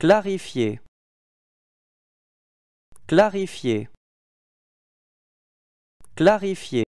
Clarifier. Clarifier. Clarifier.